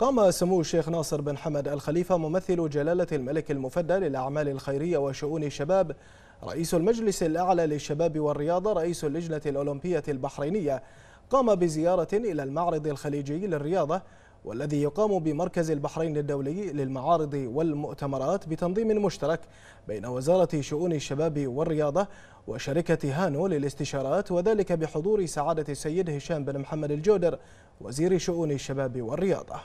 قام سمو الشيخ ناصر بن حمد الخليفة ممثل جلالة الملك المفدى للأعمال الخيرية وشؤون الشباب رئيس المجلس الأعلى للشباب والرياضة رئيس اللجنة الأولمبية البحرينية قام بزيارة إلى المعرض الخليجي للرياضة والذي يقام بمركز البحرين الدولي للمعارض والمؤتمرات بتنظيم مشترك بين وزارة شؤون الشباب والرياضة وشركة هانو للاستشارات وذلك بحضور سعادة السيد هشام بن محمد الجودر وزير شؤون الشباب والرياضة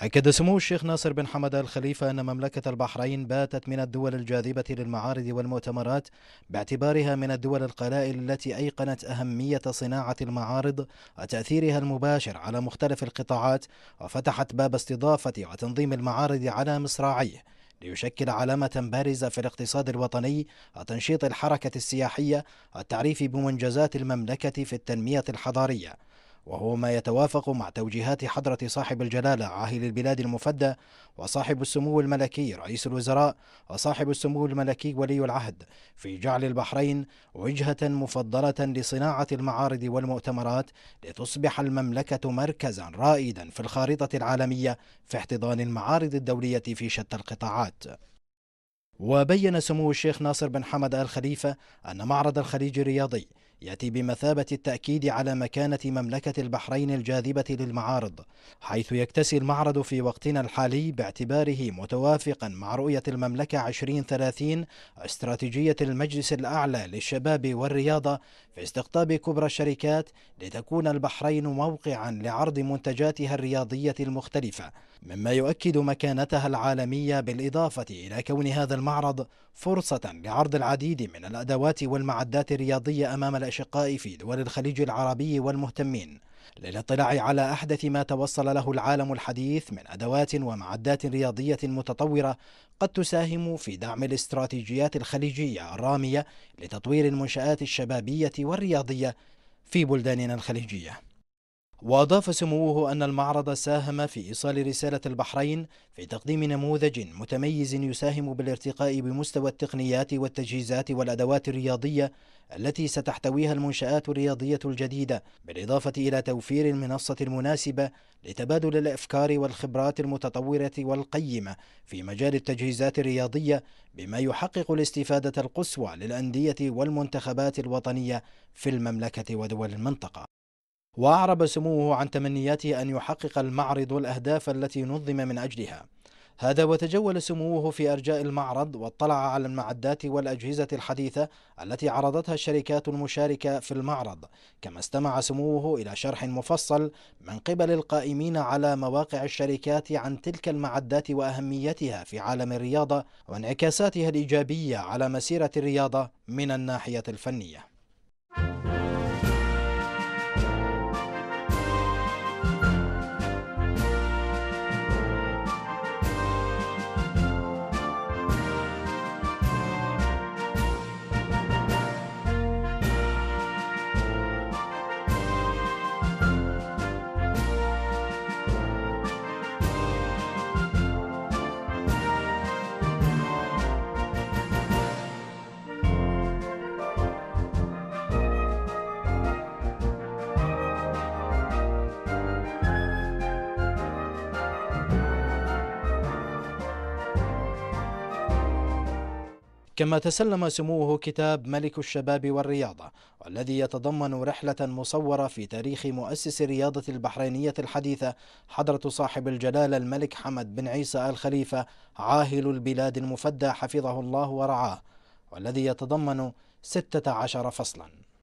أكد سمو الشيخ ناصر بن حمد الخليفة أن مملكة البحرين باتت من الدول الجاذبة للمعارض والمؤتمرات باعتبارها من الدول القلائل التي أيقنت أهمية صناعة المعارض وتأثيرها المباشر على مختلف القطاعات وفتحت باب استضافة وتنظيم المعارض على مصراعيه ليشكل علامة بارزة في الاقتصاد الوطني وتنشيط الحركة السياحية والتعريف بمنجزات المملكة في التنمية الحضارية وهو ما يتوافق مع توجيهات حضرة صاحب الجلالة عاهل البلاد المفدى وصاحب السمو الملكي رئيس الوزراء وصاحب السمو الملكي ولي العهد في جعل البحرين وجهة مفضلة لصناعة المعارض والمؤتمرات لتصبح المملكة مركزا رائدا في الخارطة العالمية في احتضان المعارض الدولية في شتى القطاعات وبين سمو الشيخ ناصر بن حمد آل خليفة أن معرض الخليج الرياضي يأتي بمثابة التأكيد على مكانة مملكة البحرين الجاذبة للمعارض حيث يكتسي المعرض في وقتنا الحالي باعتباره متوافقا مع رؤية المملكة 2030 استراتيجية المجلس الأعلى للشباب والرياضة في استقطاب كبرى الشركات لتكون البحرين موقعا لعرض منتجاتها الرياضية المختلفة مما يؤكد مكانتها العالمية بالإضافة إلى كون هذا المعرض فرصة لعرض العديد من الأدوات والمعدات الرياضية أمام الأشقاء في دول الخليج العربي والمهتمين للاطلاع على أحدث ما توصل له العالم الحديث من أدوات ومعدات رياضية متطورة قد تساهم في دعم الاستراتيجيات الخليجية الرامية لتطوير المنشآت الشبابية والرياضية في بلداننا الخليجيه وأضاف سموه أن المعرض ساهم في إيصال رسالة البحرين في تقديم نموذج متميز يساهم بالارتقاء بمستوى التقنيات والتجهيزات والأدوات الرياضية التي ستحتويها المنشآت الرياضية الجديدة، بالإضافة إلى توفير المنصة المناسبة لتبادل الأفكار والخبرات المتطورة والقيمة في مجال التجهيزات الرياضية، بما يحقق الاستفادة القصوى للأندية والمنتخبات الوطنية في المملكة ودول المنطقة. وأعرب سموه عن تمنياته أن يحقق المعرض الأهداف التي نظم من أجلها هذا وتجول سموه في أرجاء المعرض واطلع على المعدات والأجهزة الحديثة التي عرضتها الشركات المشاركة في المعرض كما استمع سموه إلى شرح مفصل من قبل القائمين على مواقع الشركات عن تلك المعدات وأهميتها في عالم الرياضة وانعكاساتها الإيجابية على مسيرة الرياضة من الناحية الفنية كما تسلم سموه كتاب ملك الشباب والرياضة والذي يتضمن رحلة مصورة في تاريخ مؤسس الرياضة البحرينية الحديثة حضرة صاحب الجلالة الملك حمد بن عيسى آل خليفة عاهل البلاد المفدى حفظه الله ورعاه والذي يتضمن 16 فصلاً